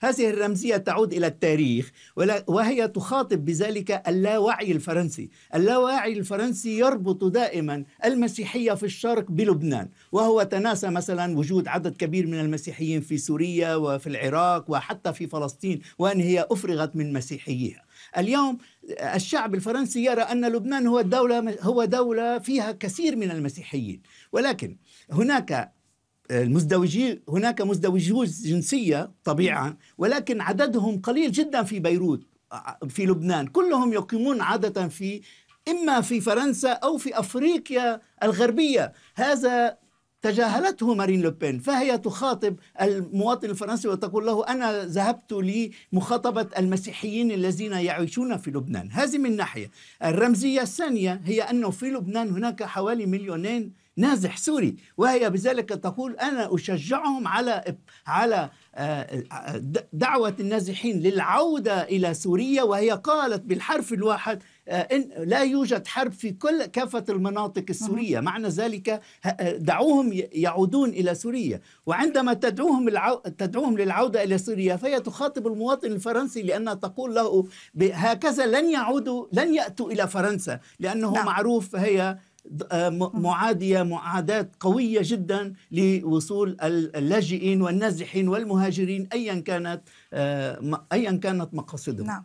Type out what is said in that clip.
هذه الرمزية تعود إلى التاريخ وهي تخاطب بذلك اللاوعي الفرنسي اللاوعي الفرنسي يربط دائما المسيحية في الشرق بلبنان وهو تناسى مثلا وجود عدد كبير من المسيحيين في سوريا وفي العراق وحتى في فلسطين وأن هي أفرغت من مسيحيها اليوم الشعب الفرنسي يرى أن لبنان هو دولة هو دولة فيها كثير من المسيحيين ولكن هناك المزدوجي هناك مزدوجون جنسية طبيعة ولكن عددهم قليل جدا في بيروت آه، آه، في لبنان كلهم يقيمون عادة في إما في فرنسا أو في أفريقيا الغربية هذا تجاهلته مارين لوبين فهي تخاطب المواطن الفرنسي وتقول له أنا ذهبت لمخاطبة المسيحيين الذين يعيشون في لبنان هذه من ناحية الرمزية الثانية هي أنه في لبنان هناك حوالي مليونين نازح سوري وهي بذلك تقول انا اشجعهم على على آه، دعوه النازحين للعوده الى سوريا وهي قالت بالحرف الواحد آه، إن لا يوجد حرب في كل كافة المناطق السورية معنى ذلك آه، دعوهم يعودون إلى سوريا وعندما تدعوهم, تدعوهم للعودة إلى سوريا فهي تخاطب المواطن الفرنسي لأنها تقول له هكذا لن يعودوا لن يأتوا إلى فرنسا لأنه لا. نعم. معروف هي آه، آه. معادية معاداة قوية جدا لوصول اللاجئين والنازحين والمهاجرين أيا كانت آه، أيا كانت مقاصدهم نعم.